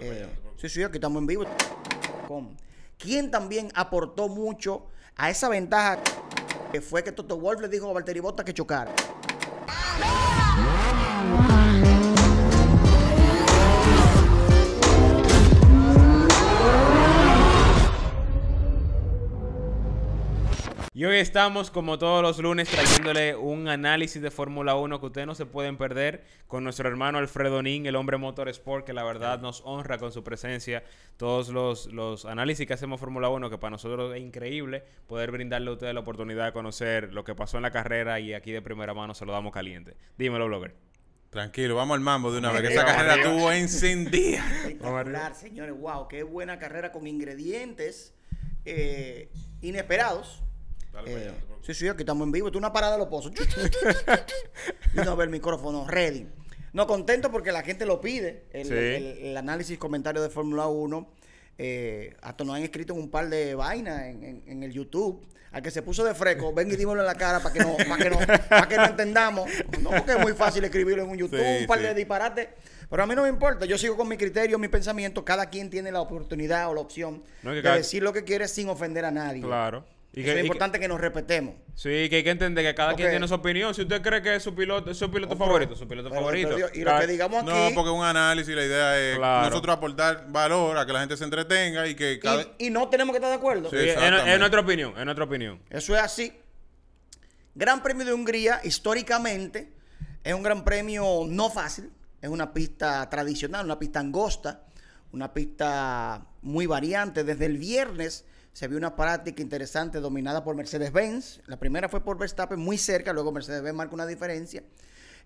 Eh, sí, sí, aquí estamos en vivo. ¿Quién Quien también aportó mucho a esa ventaja que fue que Toto Wolf le dijo a Valtteri Bota que chocara. Y hoy estamos, como todos los lunes, trayéndole un análisis de Fórmula 1 que ustedes no se pueden perder con nuestro hermano Alfredo Nin, el hombre Motorsport, que la verdad nos honra con su presencia. Todos los, análisis que hacemos Fórmula 1, que para nosotros es increíble poder brindarle a ustedes la oportunidad de conocer lo que pasó en la carrera y aquí de primera mano se lo damos caliente. Dímelo, blogger. Tranquilo, vamos al mambo de una vez, que esa carrera estuvo encendida. señores, wow, qué buena carrera con ingredientes eh, inesperados eh, sí, sí, aquí estamos en vivo. Esto es una parada de los pozos. y no, a ver, el micrófono, ready. No, contento porque la gente lo pide. El, análisis, comentario de Fórmula 1. Eh, hasta nos han escrito un par de vainas en, el YouTube. Al que se puso de fresco, ven y dímelo en la cara para que no, para que no, para que no entendamos. No, porque es muy fácil escribirlo en un YouTube, un par de disparates. Pero a mí no me importa, yo sigo con mi criterio, mi pensamiento. Cada quien tiene la oportunidad o la opción de decir lo que quiere sin ofender a nadie. Claro es importante que, nos respetemos. Sí, que hay que entender que cada quien tiene su opinión. Si usted cree que es su piloto, su piloto favorito, su piloto favorito. y lo que digamos aquí. No, porque un análisis, la idea es nosotros aportar valor a que la gente se entretenga y que cada... y, no tenemos que estar de acuerdo. es nuestra opinión, es nuestra opinión. Eso es así. Gran Premio de Hungría, históricamente, es un gran premio no fácil. Es una pista tradicional, una pista angosta, una pista muy variante. Desde el viernes se vio una práctica interesante dominada por Mercedes-Benz. La primera fue por Verstappen muy cerca, luego Mercedes-Benz marca una diferencia.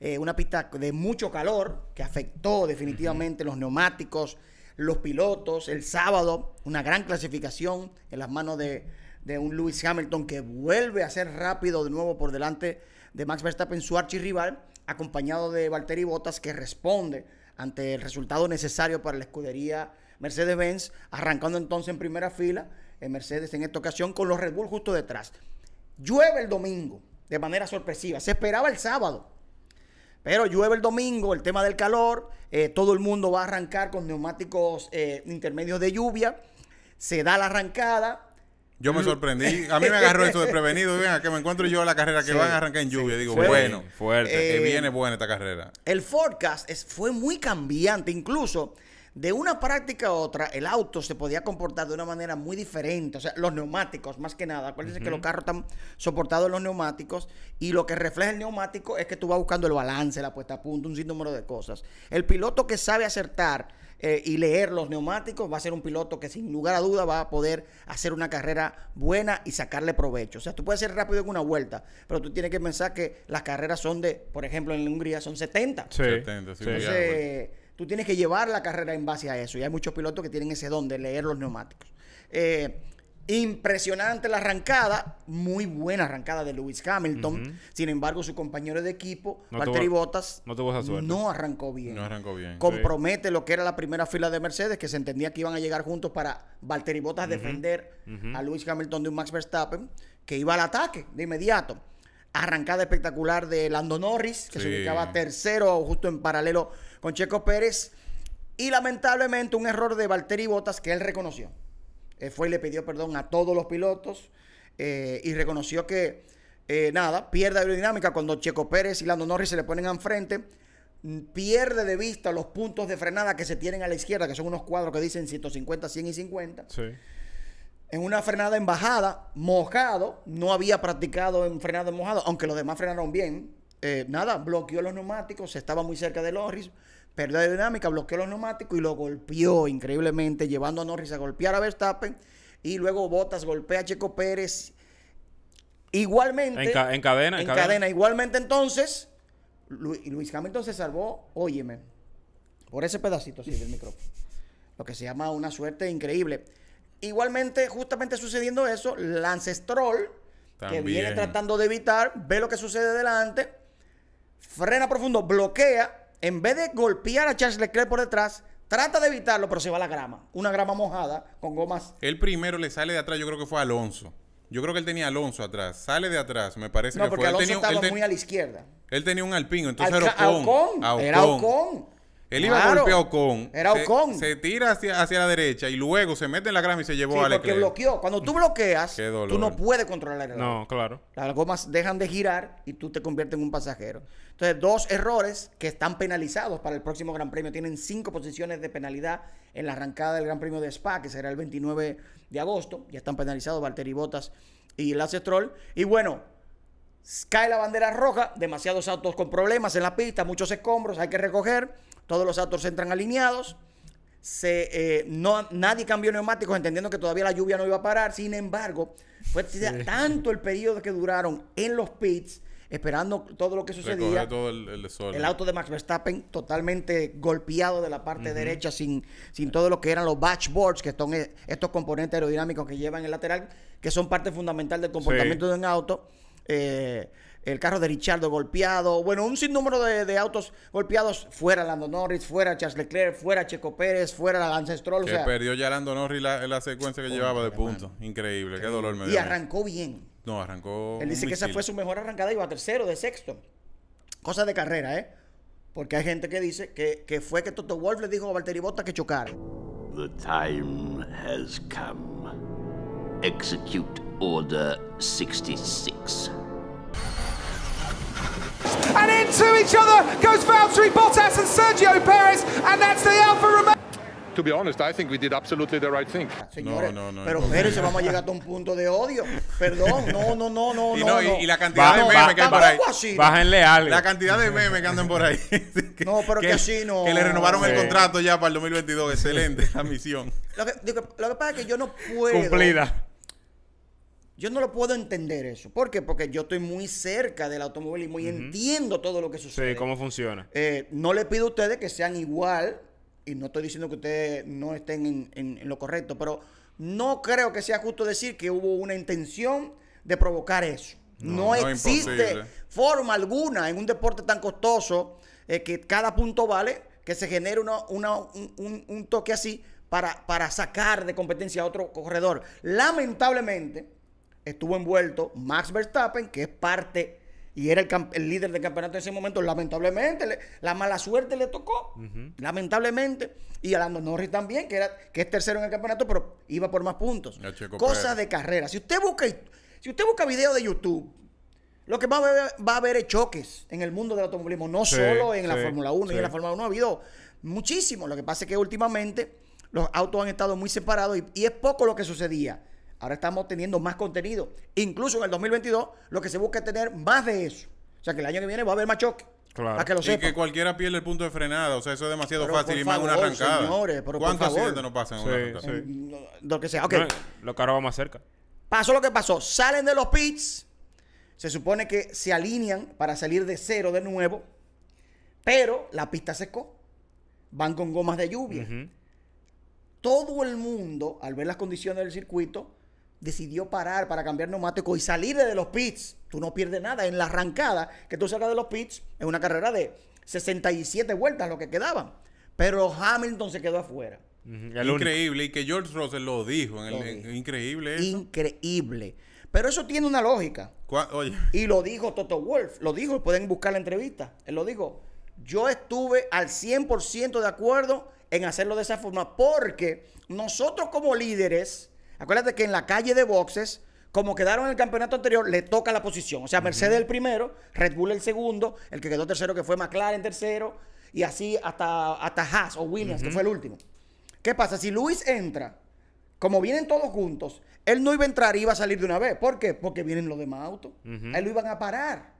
Eh, una pista de mucho calor que afectó definitivamente los neumáticos, los pilotos. El sábado, una gran clasificación en las manos de, de un Lewis Hamilton que vuelve a ser rápido de nuevo por delante de Max Verstappen, su archirrival, acompañado de Valtteri Bottas que responde ante el resultado necesario para la escudería Mercedes-Benz, arrancando entonces en primera fila Mercedes en esta ocasión con los Red Bull justo detrás. Llueve el domingo de manera sorpresiva. Se esperaba el sábado. Pero llueve el domingo, el tema del calor, eh, todo el mundo va a arrancar con neumáticos eh, intermedios de lluvia, se da la arrancada. Yo me sorprendí, a mí me agarró esto de prevenido, ¿a que me encuentro yo a la carrera que van a arrancar en lluvia, digo, bueno, fuerte, que eh, viene buena esta carrera. El forecast fue muy cambiante, incluso de una práctica a otra, el auto se podía comportar de una manera muy diferente. O sea, los neumáticos, más que nada. Acuérdense que los carros están soportados en los neumáticos y lo que refleja el neumático es que tú vas buscando el balance, la puesta a punto, un sinnúmero de cosas. El piloto que sabe acertar eh, y leer los neumáticos va a ser un piloto que sin lugar a duda va a poder hacer una carrera buena y sacarle provecho. O sea, tú puedes ser rápido en una vuelta, pero tú tienes que pensar que las carreras son de, por ejemplo, en Hungría son 70. Sí, 70, sí. Pues. Entonces, tú tienes que llevar la carrera en base a eso. Y hay muchos pilotos que tienen ese don de leer los neumáticos. Eh, impresionante la arrancada, muy buena arrancada de Lewis Hamilton. Sin embargo, su compañero de equipo, Valtteri Bottas, no, arrancó bien. No arrancó bien. Compromete lo que era la primera fila de Mercedes, que se entendía que iban a llegar juntos para Valtteri Bottas defender a Lewis Hamilton de un Max Verstappen, que iba al ataque de inmediato arrancada espectacular de Lando Norris, que se ubicaba tercero justo en paralelo con Checo Pérez. Y lamentablemente un error de Valtteri Botas que él reconoció. Eh, fue y le pidió perdón a todos los pilotos eh, y reconoció que, eh, nada, pierde aerodinámica cuando Checo Pérez y Lando Norris se le ponen enfrente. Pierde de vista los puntos de frenada que se tienen a la izquierda, que son unos cuadros que dicen 150, 100 y 50. Sí en una frenada en bajada, mojado, no había practicado en frenado mojado, aunque los demás frenaron bien. Eh, nada, bloqueó los neumáticos, estaba muy cerca de Norris, perdió dinámica, bloqueó los neumáticos y lo golpeó increíblemente, llevando a Norris a golpear a Verstappen. Y luego Bottas golpea a Checo Pérez. Igualmente. En, cadena, en, cadena. Igualmente entonces, Luis Hamilton se salvó, óyeme, por ese pedacito así del micrófono. Lo que se llama una suerte increíble. Igualmente, justamente sucediendo eso, Lance Stroll que viene tratando de evitar, ve lo que sucede delante, frena profundo, bloquea, en vez de golpear a Charles Leclerc por detrás, trata de evitarlo, pero se va a la grama, una grama mojada con gomas. El primero le sale de atrás, yo creo que fue Alonso. Yo creo que él tenía Alonso atrás, sale de atrás, me parece no, que porque Alonso tenía, estaba muy a la izquierda. Él tenía un alpino, entonces era Ocon. Era Ocon. Él iba a golpear a Ocon. Era Ocon. Se, tira hacia, hacia, la derecha y luego se mete en la grama y se llevó al a Leclerc. Porque bloqueó. Cuando tú bloqueas, tú no puedes controlar el No, claro. Las gomas dejan de girar y tú te conviertes en un pasajero. Entonces, dos errores que están penalizados para el próximo Gran Premio. Tienen cinco posiciones de penalidad en la arrancada del Gran Premio de Spa, que será el 29 de agosto. Ya están penalizados Valtteri Botas y Lance Stroll. Y bueno, cae la bandera roja, demasiados autos con problemas en la pista, muchos escombros, hay que recoger todos los autos entran alineados. Se, eh, no, nadie cambió neumáticos entendiendo que todavía la lluvia no iba a parar. Sin embargo, fue tanto el periodo que duraron en los pits esperando todo lo que sucedía. el, auto de Max Verstappen totalmente golpeado de la parte derecha sin, sin todo lo que eran los batchboards, que son eh, estos componentes aerodinámicos que llevan el lateral, que son parte fundamental del comportamiento de un auto. Eh, el carro de Richardo golpeado, bueno, un sinnúmero de, autos golpeados, fuera Lando Norris, fuera Charles Leclerc, fuera Checo Pérez, fuera la Ancestral. Que perdió ya Lando Norris la, la secuencia que llevaba de punto... Increíble, qué dolor me dio. Y arrancó bien. No, arrancó. Él dice que esa fue su mejor arrancada, iba tercero, de sexto. Cosa de carrera, ¿eh? Porque hay gente que dice que, fue que Toto Wolf le dijo a Valtteri Botta que chocara. Execute Order 66 and into each other goes Valtteri Bottas and Sergio Perez and that's the Alfa Romeo. To be honest, I think we did absolutely the right thing. Señores, no, no, no, pero vamos a llegar a un punto de odio. Perdón, no, no, no, no. Y, no, y, la cantidad de memes que andan por ahí. Así, Bájenle algo. La cantidad de memes que andan por ahí. no, pero que, así no. Que le renovaron el contrato ya para el 2022. Excelente, la misión. lo que pasa es que yo no puedo. Cumplida yo no lo puedo entender eso. ¿Por qué? Porque yo estoy muy cerca del automóvil y muy entiendo todo lo que sucede. Sí, cómo funciona. Eh, no le pido a ustedes que sean igual, y no estoy diciendo que ustedes no estén en, lo correcto, pero no creo que sea justo decir que hubo una intención de provocar eso. No, existe forma alguna en un deporte tan costoso eh, que cada punto vale, que se genere un, toque así para, para sacar de competencia a otro corredor. Lamentablemente, estuvo envuelto Max Verstappen, que es parte y era el, líder del campeonato en ese momento. Lamentablemente, la mala suerte le tocó. Lamentablemente. Y a Norris también, que, era, que es tercero en el campeonato, pero iba por más puntos. Cosas de carrera. Si usted busca, si usted busca videos de YouTube, lo que va a, haber, es choques en el mundo del automovilismo, no solo en la Fórmula 1. Y en la Fórmula 1 ha habido muchísimo. Lo que pasa es que últimamente los autos han estado muy separados y es poco lo que sucedía Ahora estamos teniendo más contenido. Incluso en el 2022 lo que se busca es tener más de eso. O sea que el año que viene va a haber más choque. Claro. Para que Y que cualquiera pierde el punto de frenada. O sea, eso es demasiado fácil y más una arrancada. Señores, pero ¿Cuántos accidentes no pasan Lo que sea. Okay. lo caro va más cerca. Pasó lo que pasó. Salen de los pits. Se supone que se alinean para salir de cero de nuevo. Pero la pista secó. Van con gomas de lluvia. Todo el mundo, al ver las condiciones del circuito, decidió parar para cambiar neumático y salir de los pits, tú no pierdes nada. En la arrancada que tú salgas de los pits, en una carrera de 67 vueltas lo que quedaban. Pero Hamilton se quedó afuera. Increíble, y que George Russell lo dijo. Increíble Increíble. Pero eso tiene una lógica. Y lo dijo Toto Wolf, lo dijo, pueden buscar la entrevista. Él lo dijo. Yo estuve al 100% de acuerdo en hacerlo de esa forma porque nosotros como líderes Acuérdate que en la calle de boxes, como quedaron en el campeonato anterior, le toca la posición. O sea, Mercedes el primero, Red Bull el segundo, el que quedó tercero que fue McLaren tercero, y así hasta, Haas o Williams, que fue el último. ¿Qué pasa? Si Luis entra, como vienen todos juntos, él no iba a entrar, y iba a salir de una vez. ¿Por qué? Porque vienen los demás autos. Uh Él lo iban a parar.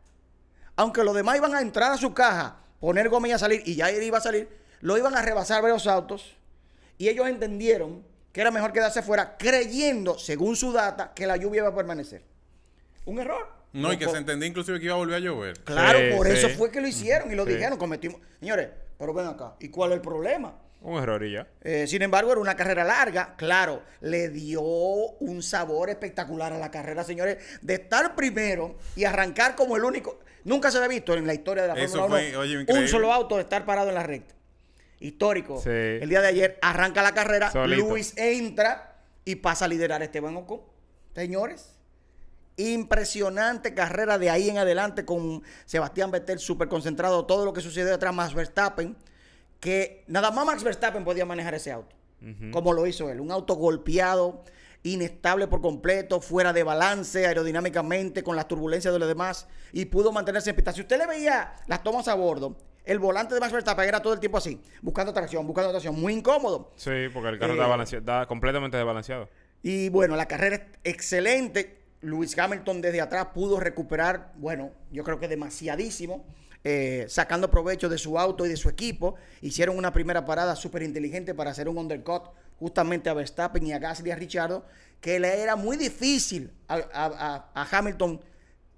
Aunque los demás iban a entrar a su caja, poner goma y a salir, y ya él iba a salir, lo iban a rebasar varios autos. Y ellos entendieron que era mejor quedarse fuera, creyendo, según su data, que la lluvia iba a permanecer. Un error. No, y que se entendía inclusive que iba a volver a llover. Claro, por eso fue que lo hicieron y lo dijeron. Cometimos. Señores, pero ven acá. ¿Y cuál es el problema? Un error y ya. Eh, sin embargo, era una carrera larga. Claro, le dio un sabor espectacular a la carrera, señores. De estar primero y arrancar como el único. Nunca se había visto en la historia de la Fórmula 1 un solo auto de estar parado en la recta histórico. El día de ayer arranca la carrera, Luis entra y pasa a liderar a Esteban Ocon. Señores, impresionante carrera de ahí en adelante con Sebastián Vettel súper concentrado, todo lo que sucedió detrás Max Verstappen, que nada más Max Verstappen podía manejar ese auto, como lo hizo él, un auto golpeado, inestable por completo, fuera de balance aerodinámicamente con las turbulencias de los demás y pudo mantenerse en pista. Si usted le veía las tomas a bordo, el volante de Max Verstappen era todo el tiempo así, buscando tracción, buscando tracción, muy incómodo. Sí, porque el carro eh, está, completamente desbalanceado. Y bueno, la carrera es excelente. Luis Hamilton desde atrás pudo recuperar, bueno, yo creo que demasiadísimo, eh, sacando provecho de su auto y de su equipo. Hicieron una primera parada súper inteligente para hacer un undercut justamente a Verstappen y a Gasly y a Richardo, que le era muy difícil a Hamilton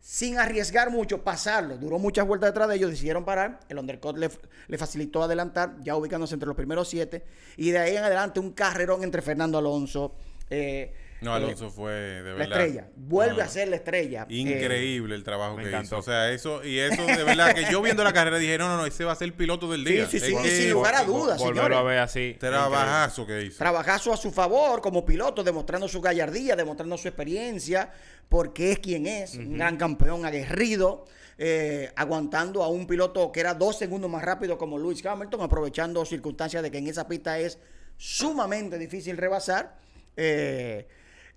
sin arriesgar mucho, pasarlo. Duró muchas vueltas detrás de ellos, decidieron parar. El undercut le, facilitó adelantar, ya ubicándose entre los primeros siete. Y de ahí en adelante un carrerón entre Fernando Alonso, eh, no, eh, Alonso fue de verdad. La estrella. Vuelve a ser la estrella. Eh. Increíble el trabajo que hizo. O sea, eso, y eso de verdad que yo viendo la carrera dije, no, no, no, ese va a ser el piloto del día. Sí, sí, sin lugar a dudas. Volverlo a ver así. Trabajazo que hizo. Trabajazo a su favor como piloto, demostrando su gallardía, demostrando su experiencia, porque es quien es, un gran campeón aguerrido. Eh, aguantando a un piloto que era dos segundos más rápido como Lewis Hamilton, aprovechando circunstancias de que en esa pista es sumamente difícil rebasar. Eh,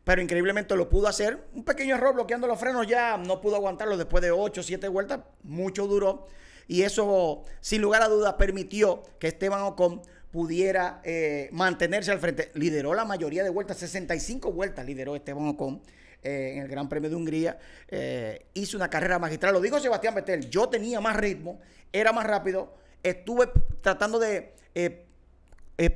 pero increíblemente lo pudo hacer. Un pequeño error bloqueando los frenos ya no pudo aguantarlo después de 8, 7 vueltas, mucho duró. Y eso, sin lugar a dudas, permitió que Esteban Ocon pudiera eh, mantenerse al frente. Lideró la mayoría de vueltas, 65 vueltas lideró Esteban Ocon. Eh, en el Gran Premio de Hungría, eh, hizo una carrera magistral. Lo dijo Sebastián Vettel, yo tenía más ritmo, era más rápido, estuve tratando de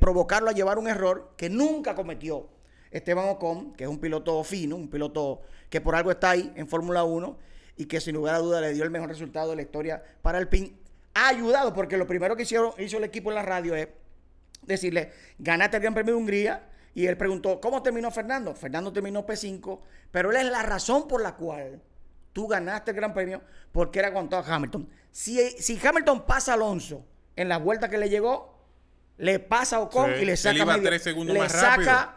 provocarlo a llevar un error que nunca cometió Esteban Ocon, que es un piloto fino, un piloto que por algo está ahí en Fórmula 1 y que sin lugar a duda le dio el mejor resultado de la historia para el PIN. Ha ayudado, porque lo primero que hicieron, hizo el equipo en la radio es decirle, ganaste el Gran Premio de Hungría, y él preguntó, ¿cómo terminó Fernando? Fernando terminó P5, pero él es la razón por la cual tú ganaste el Gran Premio, porque era aguantado a Hamilton. Si, Hamilton pasa a Alonso en la vuelta que le llegó, le pasa a Ocon y le saca, medio, le saca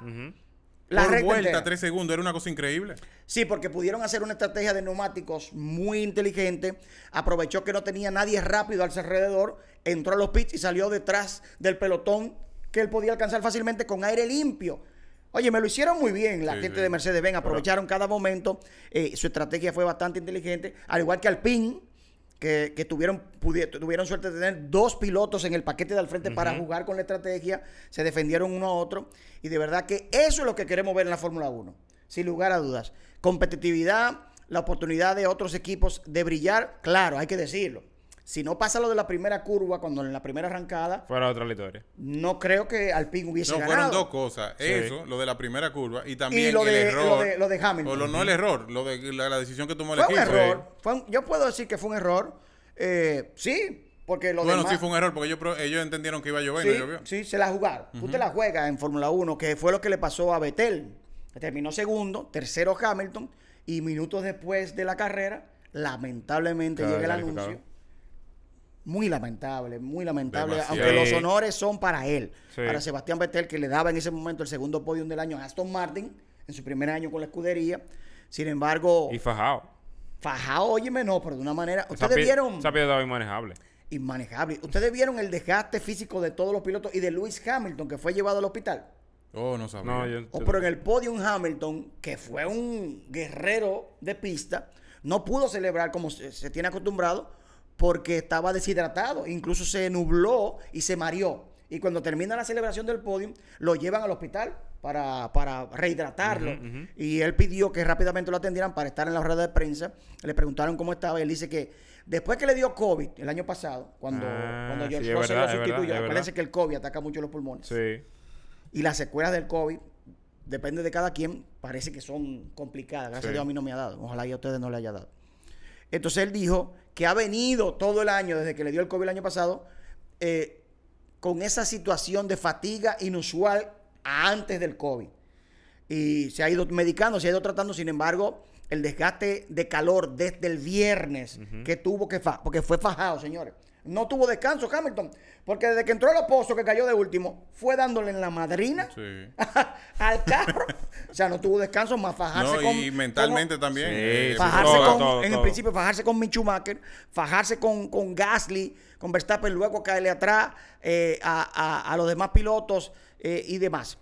la por vuelta, tres segundos, era una cosa increíble. Sí, porque pudieron hacer una estrategia de neumáticos muy inteligente. Aprovechó que no tenía nadie rápido al alrededor, entró a los pits y salió detrás del pelotón que él podía alcanzar fácilmente con aire limpio. Oye, me lo hicieron muy bien la gente de Mercedes-Benz, aprovecharon cada momento. Eh, su estrategia fue bastante inteligente, al igual que Alpine que, tuvieron, suerte de tener dos pilotos en el paquete del frente para jugar con la estrategia, se defendieron uno a otro, y de verdad que eso es lo que queremos ver en la Fórmula 1, sin lugar a dudas. Competitividad, la oportunidad de otros equipos de brillar, claro, hay que decirlo si no pasa lo de la primera curva, cuando en la primera arrancada. Fuera otra historia. No creo que Alpine hubiese no, Fueron dos cosas. Eso, lo de la primera curva y también lo el de, error. Lo Hamilton. O no el error, lo de la, decisión que tomó el equipo. Fue un error. yo puedo decir que fue un error. Eh, sí, porque lo Bueno, sí fue un error, porque ellos, entendieron que iba a llover y no llovió. Sí, se la jugaron. la juegas en Fórmula 1, que fue lo que le pasó a Betel. Terminó segundo, tercero Hamilton, y minutos después de la carrera, lamentablemente llega el anuncio muy lamentable, muy lamentable. Aunque los honores son para él. Para Sebastián Vettel, que le daba en ese momento el segundo podium del año a Aston Martin, en su primer año con la escudería. Sin embargo. Y fajado. Fajado, oye, no, pero de una manera. Ustedes vieron. inmanejable. Inmanejable. Ustedes vieron el desgaste físico de todos los pilotos y de Lewis Hamilton, que fue llevado al hospital. Oh, no sabía. Oh, pero en el podium Hamilton, que fue un guerrero de pista, no pudo celebrar como se tiene acostumbrado porque estaba deshidratado, incluso se nubló y se mareó. Y cuando termina la celebración del podio, lo llevan al hospital para, para rehidratarlo. Y él pidió que rápidamente lo atendieran para estar en la rueda de prensa. Le preguntaron cómo estaba. Y él dice que después que le dio COVID el año pasado, cuando, ah, cuando George sí, lo sustituyó, acuérdense que el COVID ataca mucho los pulmones. Sí. Y las secuelas del COVID, depende de cada quien, parece que son complicadas. Gracias a Dios a mí no me ha dado. Ojalá y a ustedes no le haya dado. Entonces él dijo que ha venido todo el año desde que le dio el COVID el año pasado, eh, con esa situación de fatiga inusual antes del COVID. Y se ha ido medicando, se ha ido tratando, sin embargo, el desgaste de calor desde el viernes que tuvo que, fa porque fue fajado, señores no tuvo descanso Hamilton, porque desde que entró el Pozo, que cayó de último, fue dándole en la madrina al carro. o sea, no tuvo descanso, más fajarse con. Y mentalmente también. Eh, fajarse con, en el principio, fajarse con Michumacher, fajarse con, con Gasly, con Verstappen, luego caerle atrás eh, a, los demás pilotos eh, y demás.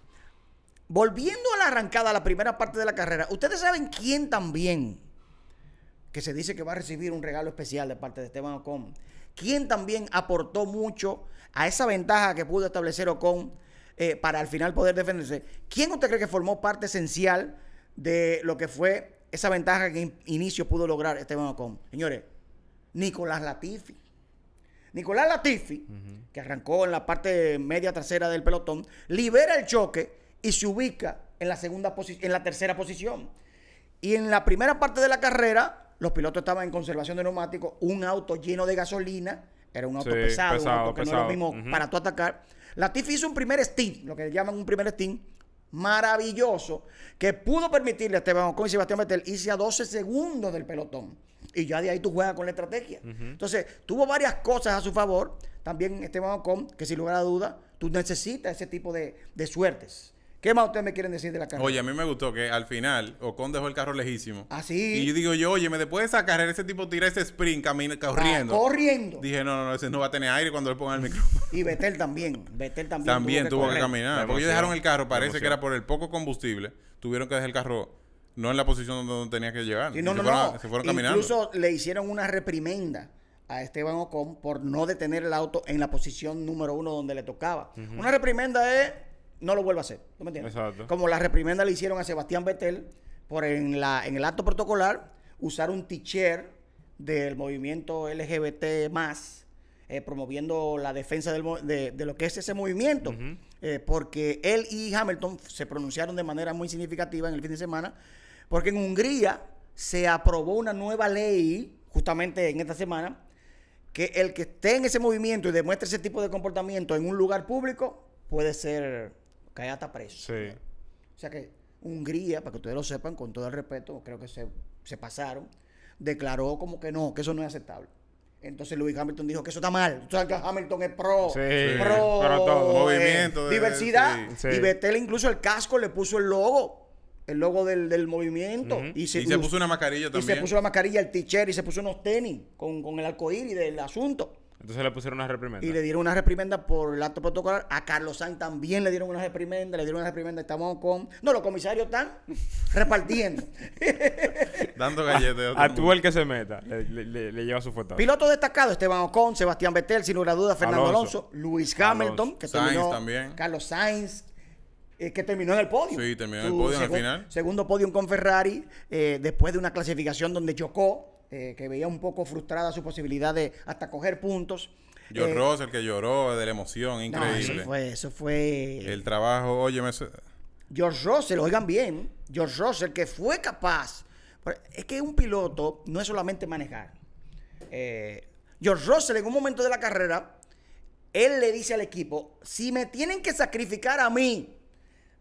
Volviendo a la arrancada, a la primera parte de la carrera, ustedes saben quién también que se dice que va a recibir un regalo especial de parte de Esteban Ocon ¿Quién también aportó mucho a esa ventaja que pudo establecer Ocon eh, para al final poder defenderse. ¿Quién usted cree que formó parte esencial de lo que fue esa ventaja que en inicio pudo lograr Esteban Ocon? Señores, Nicolás Latifi. Nicolás Latifi, que arrancó en la parte media trasera del pelotón, libera el choque y se ubica en la, segunda en la tercera posición. Y en la primera parte de la carrera, los pilotos estaban en conservación de neumáticos, un auto lleno de gasolina, era un auto pesado, no era lo mismo para tu atacar. Latifi hizo un primer steam, lo que llaman un primer steam, maravilloso, que pudo permitirle a Esteban Ocon y Sebastián Vettel irse a 12 segundos del pelotón. Y ya de ahí tú juegas con la estrategia. Entonces, tuvo varias cosas a su favor. También Esteban Ocon, que sin lugar a duda, tú necesitas ese tipo de suertes. ¿Qué más ustedes me quieren decir de la carrera? Oye, a mí me gustó que al final Ocon dejó el carro lejísimo. Así. Ah, y yo digo yo, oye, me después de esa carrera, ese tipo tira ese sprint corriendo. corriendo. Dije, no, no, no, ese no va a tener aire cuando le pongan el micrófono. y Betel también. Betel también. También tuvo que, caminar. Porque ellos dejaron el carro, parece que era por el poco combustible. Tuvieron que dejar el carro no en la posición donde tenía que llegar. no, no, no. caminando. Incluso le hicieron una reprimenda a Esteban Ocon por no detener el auto en la posición número uno donde le tocaba. Una reprimenda es no lo vuelva a hacer. ¿Tú me entiendes? Como la reprimenda le hicieron a Sebastián Vettel por en, la, en el acto protocolar usar un t-shirt del movimiento LGBT más eh, promoviendo la defensa de, lo que es ese movimiento. Eh, porque él y Hamilton se pronunciaron de manera muy significativa en el fin de semana, porque en Hungría se aprobó una nueva ley, justamente en esta semana, que el que esté en ese movimiento y demuestre ese tipo de comportamiento en un lugar público puede ser cae hasta preso. O sea que Hungría, para que ustedes lo sepan, con todo el respeto, creo que se, pasaron, declaró como que no, que eso no es aceptable. Entonces Luis Hamilton dijo que eso está mal. O sea, que Hamilton es pro. Sí, pro. todo. Eh, movimiento. diversidad. Y Betel, incluso el casco le puso el logo. El logo del, movimiento. y, se, se puso una mascarilla también. Y se puso la mascarilla, el t-shirt y se puso unos tenis con, con el arcoíris del asunto. Entonces le pusieron una reprimenda. Y le dieron una reprimenda por el acto protocolar. A Carlos Sainz también le dieron una reprimenda. Le dieron una reprimenda. Estamos con. No, los comisarios están repartiendo. Dando galletas. A, tú el que se meta. Le, lleva su foto. Piloto destacado: Esteban Ocon, Sebastián Vettel, sin lugar a dudas, Fernando Alonso, Luis Hamilton, que también. Carlos Sainz, eh, que terminó en el podio. Sí, terminó en el podio al final. Segundo podio con Ferrari, eh, después de una clasificación donde chocó eh, que veía un poco frustrada su posibilidad de hasta coger puntos. George eh, Russell, que lloró de la emoción, increíble. eso fue, eso fue. El trabajo, oye, me... George Russell, oigan bien, George Russell, que fue capaz. Es que un piloto no es solamente manejar. Eh, George Russell, en un momento de la carrera, él le dice al equipo: si me tienen que sacrificar a mí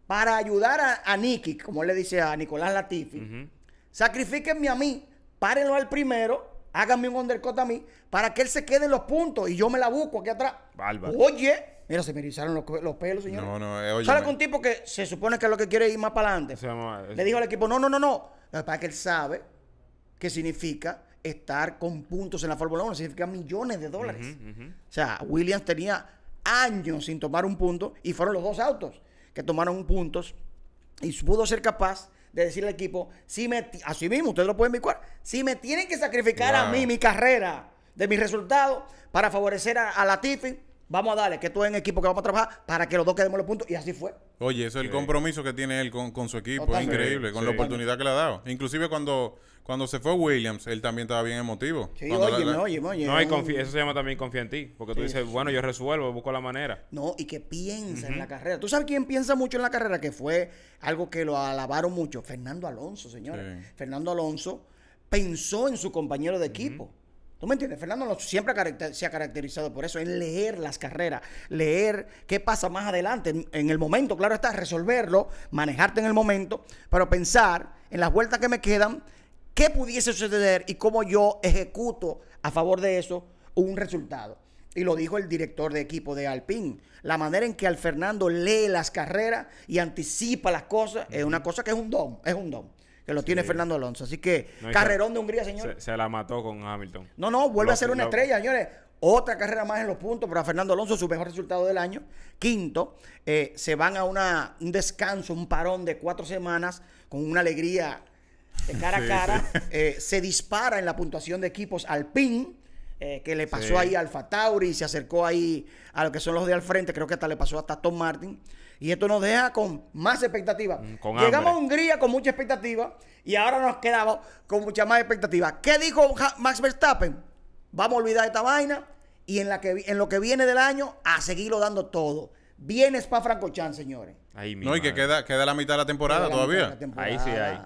para ayudar a, Nicky, como él le dice a Nicolás Latifi, sacrifíquenme sacrifiquenme a mí párenlo al primero, háganme un undercut a mí, para que él se quede en los puntos y yo me la busco aquí atrás. Oye. Mira, se me erizaron los, pelos, señor. No, no, Sale con un tipo que se supone que es lo que quiere ir más para adelante. Le dijo al equipo, no, no, no, no. Para que él sabe qué significa estar con puntos en la Fórmula 1, significa millones de dólares. O sea, Williams tenía años sin tomar un punto y fueron los dos autos que tomaron puntos y pudo ser capaz de decirle al equipo, si me, así mismo, ustedes lo pueden vincular, si me tienen que sacrificar a mí mi carrera de mis resultados para favorecer a, la Tiffin, Vamos a darle que tú en equipo que vamos a trabajar para que los dos quedemos los puntos. Y así fue. Oye, eso es el compromiso que tiene él con, su equipo. Es increíble, con la oportunidad que le ha dado. Inclusive cuando, cuando se fue Williams, él también estaba bien emotivo. Sí, oye, oye, oye, No, eso se llama también confía en ti. Porque tú dices, bueno, yo resuelvo, busco la manera. No, y que piensa en la carrera. ¿Tú sabes quién piensa mucho en la carrera? Que fue algo que lo alabaron mucho. Fernando Alonso, señores. Fernando Alonso pensó en su compañero de equipo me entiendes? Fernando siempre se ha caracterizado por eso, en leer las carreras, leer qué pasa más adelante, en, el momento, claro está, resolverlo, manejarte en el momento, pero pensar en las vueltas que me quedan, qué pudiese suceder y cómo yo ejecuto a favor de eso un resultado. Y lo dijo el director de equipo de Alpine. La manera en que al Fernando lee las carreras y anticipa las cosas es una cosa que es un don, es un don que lo tiene Fernando Alonso. Así que carrerón de Hungría, señor. Se, la mató con Hamilton. No, no, vuelve a ser una estrella, señores. Otra carrera más en los puntos para Fernando Alonso, su mejor resultado del año. Quinto, eh, se van a un descanso, un parón de cuatro semanas con una alegría de cara a cara. Eh, se dispara en la puntuación de equipos al PIN eh, que le pasó ahí a Alfa Tauri, se acercó ahí a lo que son los de al frente, creo que hasta le pasó hasta Tom Martin. Y esto nos deja con más expectativa. Mm, Llegamos a Hungría con mucha expectativa y ahora nos quedamos con mucha más expectativa. ¿Qué dijo Max Verstappen? Vamos a olvidar esta vaina y en, lo que viene del año a seguirlo dando todo. Viene Spa Francochan, señores. no, y que queda, queda la mitad de la temporada todavía. Ahí sí hay.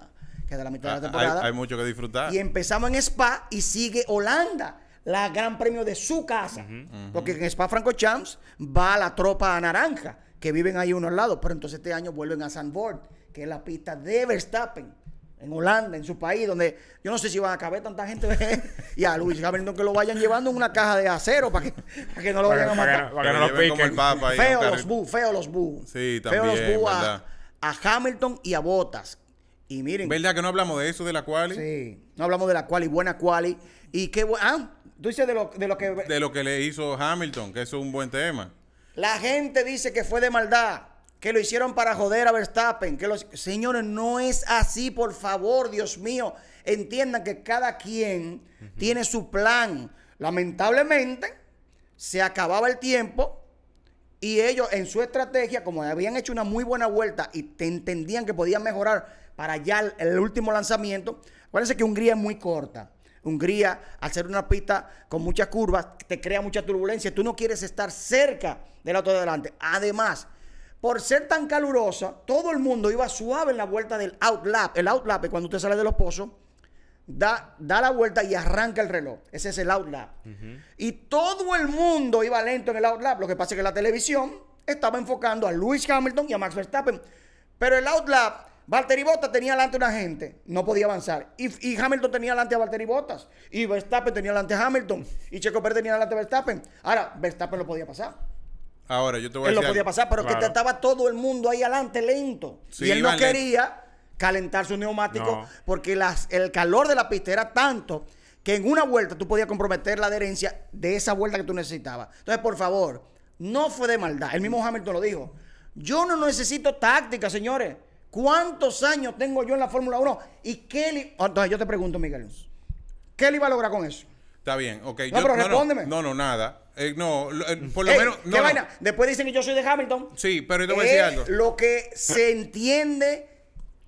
Queda la mitad de la ah, temporada. Hay, mucho que disfrutar. Y empezamos en Spa y sigue Holanda la Gran Premio de su casa. Porque en Spa Franco champs va la tropa naranja que viven ahí unos lados, pero entonces este año vuelven a Zandvoort, que es la pista de Verstappen, en Holanda, en su país, donde yo no sé si van a caber tanta gente, ¿eh? y a Luis Hamilton que lo vayan llevando en una caja de acero para que, para que no lo vayan a matar. Para que, no lo piquen. Feo los bu, feo los bu. Sí, también, feo los a, Hamilton y a Bottas, Y miren. ¿Verdad que no hablamos de eso, de la quali? Sí, no hablamos de la quali, buena quali. Y qué bueno. Ah, tú dices de lo, de lo que. De lo que le hizo Hamilton, que eso es un buen tema. La gente dice que fue de maldad, que lo hicieron para joder a Verstappen, que los señores no es así, por favor, Dios mío, entiendan que cada quien tiene su plan. Lamentablemente se acababa el tiempo y ellos en su estrategia, como habían hecho una muy buena vuelta y te entendían que podían mejorar para ya el, el último lanzamiento, acuérdense que Hungría es muy corta. Hungría, al ser una pista con muchas curvas, te crea mucha turbulencia. Tú no quieres estar cerca del auto de adelante. Además, por ser tan calurosa, todo el mundo iba suave en la vuelta del outlap. El outlap es cuando usted sale de los pozos, da, da la vuelta y arranca el reloj. Ese es el outlap. Y todo el mundo iba lento en el outlap. Lo que pasa es que la televisión estaba enfocando a Lewis Hamilton y a Max Verstappen. Pero el outlap Valtteri Bottas tenía delante una gente, no podía avanzar. Y, Hamilton tenía delante a Valtteri Bottas. Y Verstappen tenía delante a Hamilton. Y Checo Pérez tenía delante a Verstappen. Ahora, Verstappen lo podía pasar. Ahora, yo te voy a decir. Él lo podía pasar, pero que estaba todo el mundo ahí adelante lento. y él no quería calentar su neumático porque el calor de la pista era tanto que en una vuelta tú podías comprometer la adherencia de esa vuelta que tú necesitabas. Entonces, por favor, no fue de maldad. El mismo Hamilton lo dijo. Yo no necesito táctica, señores. ¿Cuántos años tengo yo en la Fórmula 1? Y Kelly. entonces ah, yo te pregunto, Miguel. ¿Qué le iba a lograr con eso? Está bien, ok. No, pero respóndeme. No, no, nada. Eh, no, eh, por lo menos. ¿Qué vaina? Después dicen que yo soy de Hamilton. Sí, pero yo te Lo que se entiende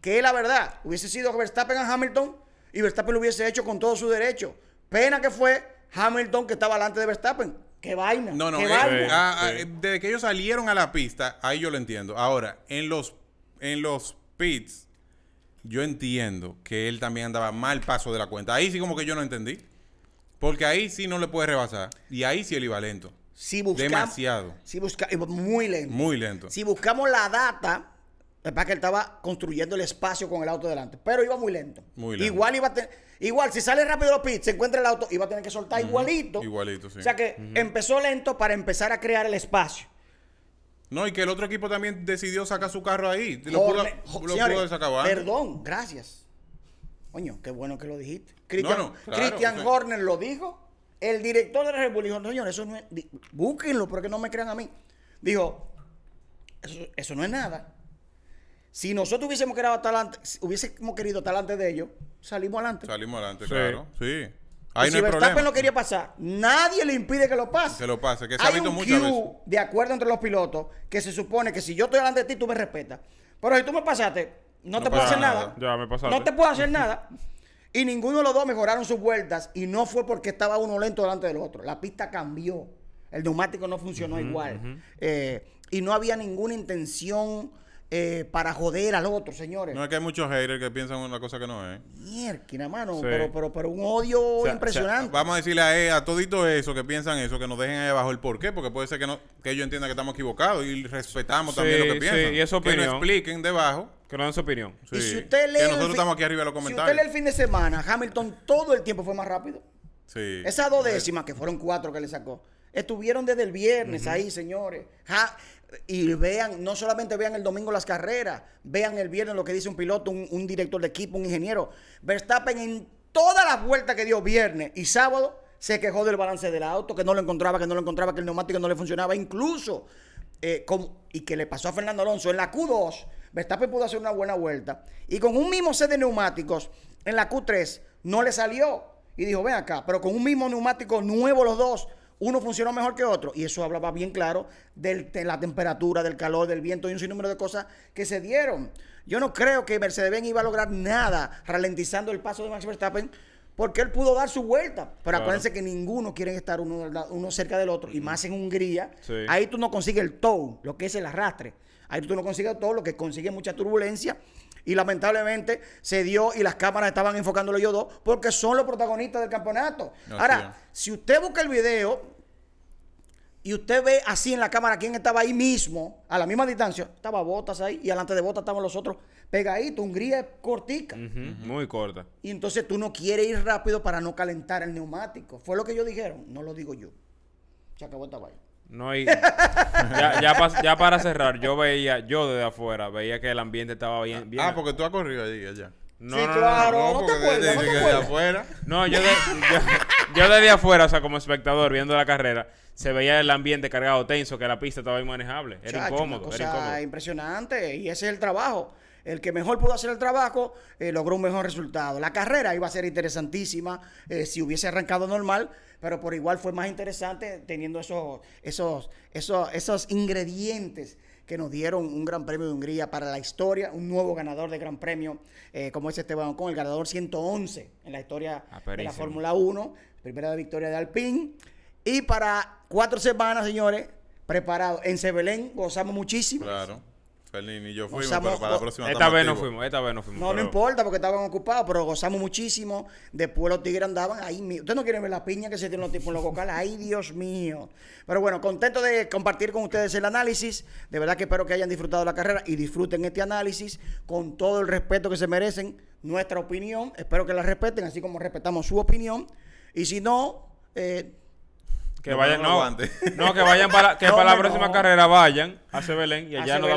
que es la verdad. Hubiese sido Verstappen a Hamilton y Verstappen lo hubiese hecho con todo su derecho. Pena que fue Hamilton que estaba delante de Verstappen. ¡Qué vaina! No, no, ¿Qué eh, ah, ah, desde que ellos salieron a la pista, ahí yo lo entiendo. Ahora, en los en los pits, yo entiendo que él también andaba mal paso de la cuenta. Ahí sí como que yo no entendí. Porque ahí sí no le puede rebasar. Y ahí sí él iba lento. Demasiado. muy lento. Muy lento. Si buscamos la data, es para que él estaba construyendo el espacio con el auto delante. Pero iba muy lento. Muy lento. Igual iba Igual, si sale rápido los pits, se encuentra el auto, iba a tener que soltar igualito. Igualito, sí. O sea que empezó lento para empezar a crear el espacio. No, y que el otro equipo también decidió sacar su carro ahí. Lo pudo, Perdón, gracias. Coño, qué bueno que lo dijiste. Cristian no, no, Christian Horner lo dijo. El director de la República dijo, señores, eso no es... Búsquenlo porque no me crean a mí. Dijo, eso, no es nada. Si nosotros hubiésemos querido estar antes, querido de ellos, salimos adelante. Salimos adelante, claro. Sí. Ahí y no si Verstappen no quería pasar, nadie le impide que lo pase. Se lo pase, que se ha visto un muchas de acuerdo entre los pilotos que se supone que si yo estoy delante de ti, tú me respetas. Pero si tú me pasaste, no, te puedo hacer nada. Ya, me pasaste. No te puedo hacer nada. Y ninguno de los dos mejoraron sus vueltas y no fue porque estaba uno lento delante del otro. La pista cambió. El neumático no funcionó igual. Eh, y no había ninguna intención eh, para joder al otro, señores. No es que hay muchos haters que piensan una cosa que no es. Mierda, mano, pero, pero, un odio impresionante. vamos a decirle a, e, a todito eso que piensan eso, que nos dejen ahí abajo el porqué porque puede ser que, no, que ellos entiendan que estamos equivocados y respetamos también lo que piensan. Sí, y eso Que nos expliquen debajo. Que nos den su opinión. Y si usted lee nosotros estamos aquí arriba los comentarios. Si usted lee el fin de semana, Hamilton todo el tiempo fue más rápido. Sí. Esas dos décimas, que fueron cuatro que le sacó, estuvieron desde el viernes ahí, señores. Ja y vean, no solamente vean el domingo las carreras, vean el viernes lo que dice un piloto, un, director de equipo, un ingeniero. Verstappen en todas las vueltas que dio viernes y sábado se quejó del balance del auto, que no lo encontraba, que no lo encontraba, que el neumático no le funcionaba, incluso, eh, y que le pasó a Fernando Alonso en la Q2, Verstappen pudo hacer una buena vuelta, y con un mismo set de neumáticos en la Q3 no le salió, y dijo, ven acá, pero con un mismo neumático nuevo los dos, uno funcionó mejor que otro. Y eso hablaba bien claro de la temperatura, del calor, del viento y un sinnúmero de cosas que se dieron. Yo no creo que Mercedes-Benz iba a lograr nada ralentizando el paso de Max Verstappen porque él pudo dar su vuelta. Pero acuérdense que ninguno quiere estar uno, cerca del otro. Y más en Hungría, ahí tú no consigues el tow, lo que es el arrastre. Ahí tú no consigues todo, lo que consigue mucha turbulencia. Y lamentablemente se dio y las cámaras estaban enfocándolo yo dos porque son los protagonistas del campeonato. Ahora, si usted busca el video, y usted ve así en la cámara quién estaba ahí mismo, a la misma distancia, estaba Botas ahí y alante de Botas estaban los otros pegaditos, Hungría es cortica. muy corta. Y entonces tú no quieres ir rápido para no calentar el neumático. Fue lo que ellos dijeron, no lo digo yo. Se acabó el No hay. ya, para cerrar, yo veía, yo desde afuera, veía que el ambiente estaba bien. ah, ah porque tú has corrido allí allá. No, no, claro, no, te acuerdas. No, no yo, de, yo, yo desde afuera, o sea, como espectador, viendo la carrera, se veía el ambiente cargado tenso, que la pista estaba inmanejable. Era incómodo, era impresionante. Y ese es el trabajo. El que mejor pudo hacer el trabajo eh, logró un mejor resultado. La carrera iba a ser interesantísima eh, si hubiese arrancado normal, pero por igual fue más interesante teniendo esos, esos, esos, esos ingredientes que nos dieron un Gran Premio de Hungría para la historia, un nuevo ganador de Gran Premio, eh, como es Esteban con el ganador 111 en la historia de la Fórmula 1. Primera victoria de Alpín. Y para cuatro semanas, señores, preparados. En Sebelén gozamos muchísimo. Claro. Felín y yo fuimos, la próxima. Esta vez no fuimos, esta vez no fuimos. No, no importa porque estaban ocupados, pero gozamos muchísimo. Después los tigres andaban ahí. Ustedes no quieren ver las piña que se tienen los tipos en los vocales. Ay, Dios mío. Pero bueno, contento de compartir con ustedes el análisis. De verdad que espero que hayan disfrutado la carrera y disfruten este análisis con todo el respeto que se merecen. Nuestra opinión, espero que la respeten, así como respetamos su opinión. Y si no, eh, que vayan, no, que vayan para, que la próxima carrera vayan a Belén y allá nos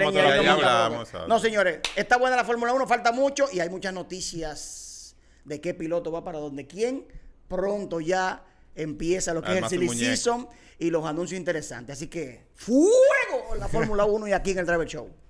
damos a la No, señores, está buena la Fórmula 1, falta mucho y hay muchas noticias de qué piloto va para dónde quién. Pronto ya empieza lo que es el silly y los anuncios interesantes. Así que, fuego la Fórmula 1 y aquí en el Driver Show.